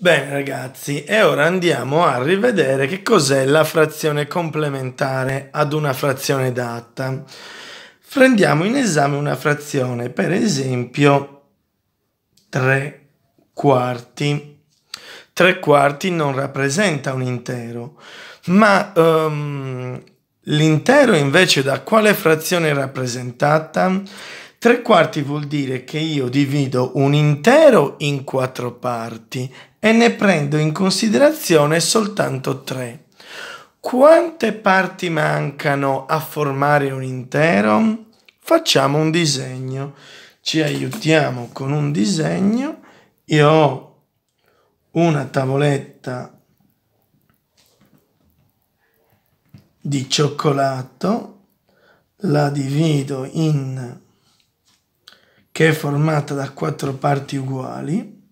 Bene ragazzi, e ora andiamo a rivedere che cos'è la frazione complementare ad una frazione data. Prendiamo in esame una frazione, per esempio 3 quarti. 3 quarti non rappresenta un intero, ma um, l'intero invece da quale frazione è rappresentata? Tre quarti vuol dire che io divido un intero in quattro parti e ne prendo in considerazione soltanto tre. Quante parti mancano a formare un intero? Facciamo un disegno. Ci aiutiamo con un disegno. Io ho una tavoletta di cioccolato, la divido in che è formata da quattro parti uguali.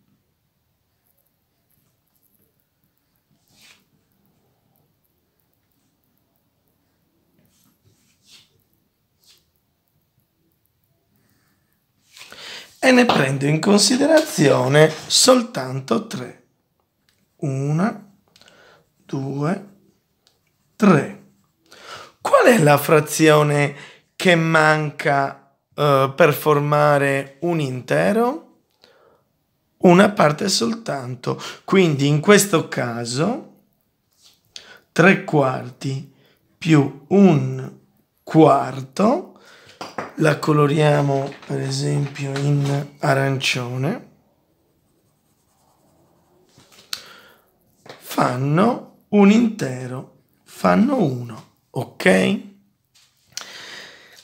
E ne prendo in considerazione soltanto tre. Una, due, tre. Qual è la frazione che manca uh, per formare un intero una parte soltanto. Quindi in questo caso tre quarti più un quarto, la coloriamo per esempio in arancione, fanno un intero, fanno uno, ok?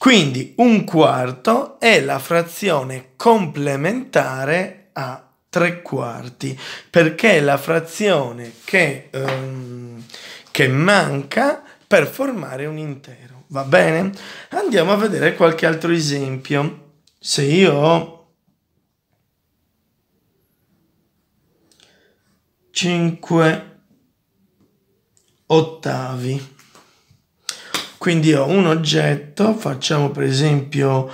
Quindi un quarto è la frazione complementare a tre quarti, perché è la frazione che, um, che manca per formare un intero. Va bene? Andiamo a vedere qualche altro esempio. Se io ho 5 ottavi quindi ho un oggetto, facciamo per esempio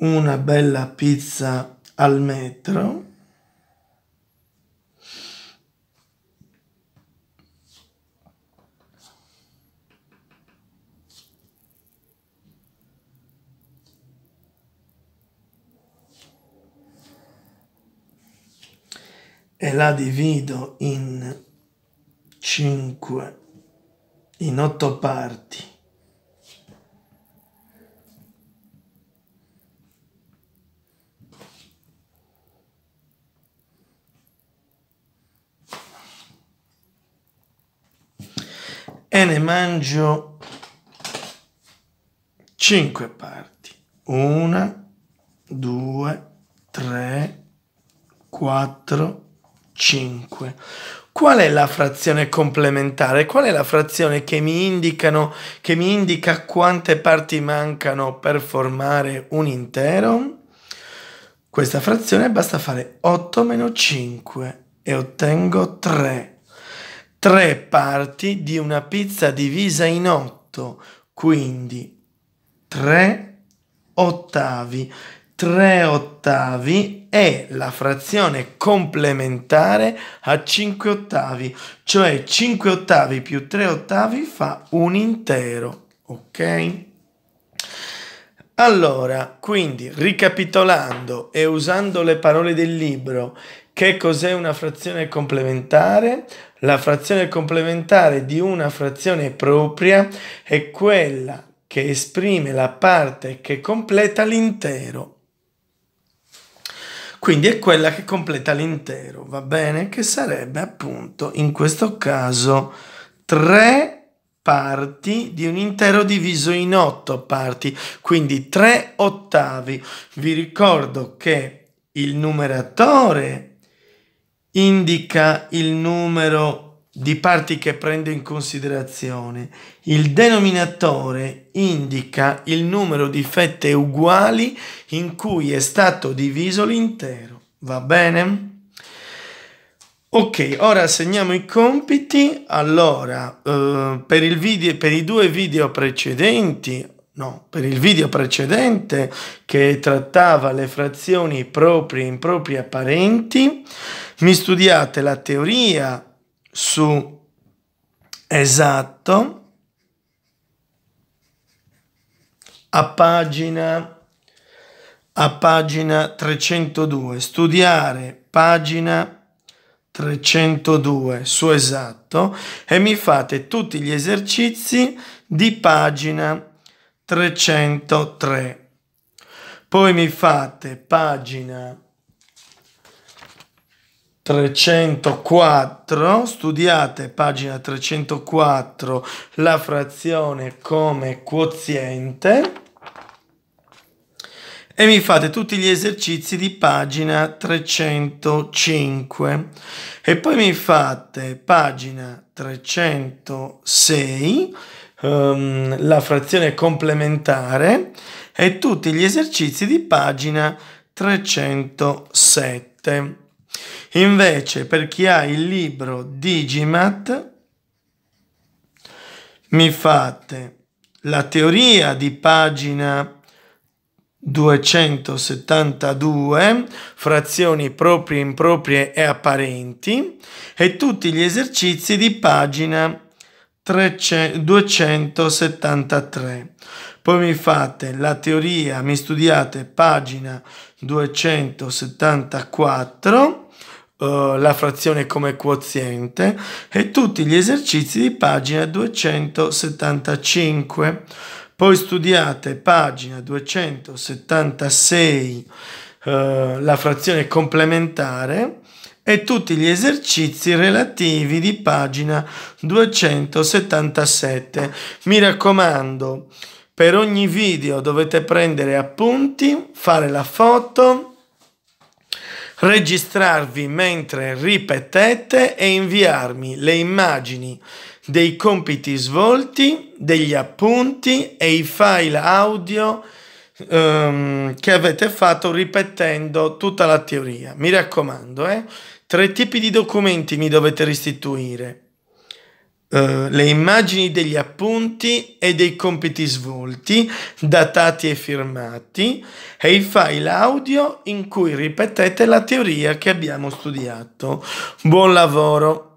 una bella pizza al metro. e la divido in 5 in 8 parti e ne mangio 5 parti. Una, due, tre, quattro, cinque. Qual è la frazione complementare? Qual è la frazione che mi, indicano, che mi indica quante parti mancano per formare un intero? Questa frazione basta fare 8 meno 5 e ottengo 3 tre parti di una pizza divisa in otto, quindi tre ottavi. Tre ottavi è la frazione complementare a 5 ottavi, cioè 5 ottavi più 3 ottavi fa un intero, ok? Allora, quindi ricapitolando e usando le parole del libro, che cos'è una frazione complementare? La frazione complementare di una frazione propria è quella che esprime la parte che completa l'intero. Quindi è quella che completa l'intero, va bene? Che sarebbe appunto in questo caso tre parti di un intero diviso in otto parti, quindi tre ottavi. Vi ricordo che il numeratore indica il numero di parti che prende in considerazione. Il denominatore indica il numero di fette uguali in cui è stato diviso l'intero. Va bene? Ok, ora segniamo i compiti. Allora, eh, per, video, per i due video precedenti No, per il video precedente che trattava le frazioni proprie e improprie apparenti, mi studiate la teoria su esatto a pagina, a pagina 302, studiare pagina 302 su esatto e mi fate tutti gli esercizi di pagina 302. 303. Poi mi fate pagina 304, studiate pagina 304 la frazione come quoziente e mi fate tutti gli esercizi di pagina 305 e poi mi fate pagina 306 um, la frazione complementare e tutti gli esercizi di pagina 307. Invece per chi ha il libro Digimat mi fate la teoria di pagina 272, frazioni proprie, improprie e apparenti, e tutti gli esercizi di pagina 307. 273. Poi mi fate la teoria, mi studiate pagina 274, eh, la frazione come quoziente e tutti gli esercizi di pagina 275. Poi studiate pagina 276, eh, la frazione complementare e tutti gli esercizi relativi di pagina 277. Mi raccomando, per ogni video dovete prendere appunti, fare la foto, registrarvi mentre ripetete e inviarmi le immagini dei compiti svolti, degli appunti e i file audio ehm, che avete fatto ripetendo tutta la teoria. Mi raccomando, eh? Tre tipi di documenti mi dovete restituire. Uh, le immagini degli appunti e dei compiti svolti, datati e firmati, e il file audio in cui ripetete la teoria che abbiamo studiato. Buon lavoro!